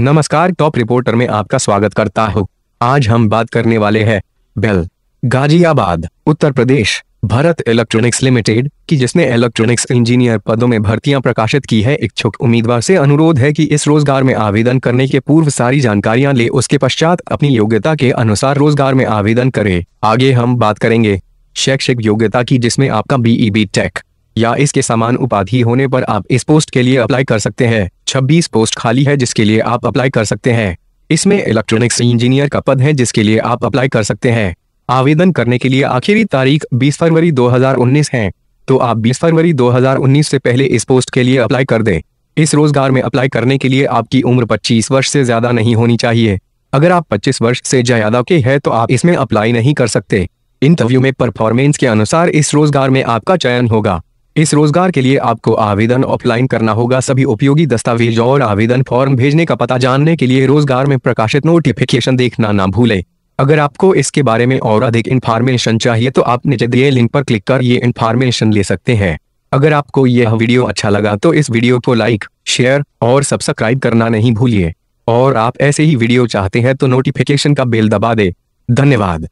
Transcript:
नमस्कार top reporter में आपका स्वागत करता हूँ आज हम बात करने वाले हैं बेल गाजियाबाद उत्तर प्रदेश भारत इलेक्ट्रॉनिक्स लिमिटेड की जिसने इलेक्ट्रॉनिक्स इंजीनियर पदों में भर्तियां प्रकाशित की है इच्छुक उम्मीदवार से अनुरोध है कि इस रोजगार में आवेदन करने के पूर्व सारी जानकारियां ले उसके पश्चात अपनी योग्यता के अनुसार रोजगार में आवेदन करे आगे हम बात करेंगे शैक्षिक योग्यता की जिसमें आपका बीई बी टेक या इसके समान उपाधि होने पर आप इस पोस्ट के लिए अप्लाई कर सकते हैं छब्बीस पोस्ट खाली है जिसके लिए आप अप्लाई कर सकते हैं इसमें इलेक्ट्रॉनिक्स इंजीनियर का पद है जिसके लिए आप अप्लाई कर सकते हैं आवेदन करने के लिए आखिरी तारीख 20 फरवरी 2019 है तो आप 20 फरवरी 2019 से पहले इस पोस्ट के लिए अप्लाई कर दें इस रोजगार में अप्लाई करने के लिए आपकी उम्र 25 वर्ष से ज्यादा नहीं होनी चाहिए अगर आप 25 वर्ष से ज्यादा के हैं तो आप इसमें अप्लाई नहीं कर सकते इंटरव्यू में परफॉर्मेंस के अनुसार इस रोजगार में आपका चयन होगा इस रोजगार के लिए आपको आवेदन ऑफलाइन करना होगा सभी उपयोगी दस्तावेज और आवेदन फॉर्म भेजने का पता जानने के लिए रोजगार में प्रकाशित नोटिफिकेशन देखना ना भूलें अगर आपको इसके बारे में और अधिक इन्फॉर्मेशन चाहिए तो आप नीचे दिए लिंक पर क्लिक कर ये इन्फॉर्मेशन ले सकते हैं अगर आपको यह वीडियो अच्छा लगा तो इस वीडियो को लाइक शेयर और सब्सक्राइब करना नहीं भूलिए और आप ऐसे ही वीडियो चाहते हैं तो नोटिफिकेशन का बेल दबा दे धन्यवाद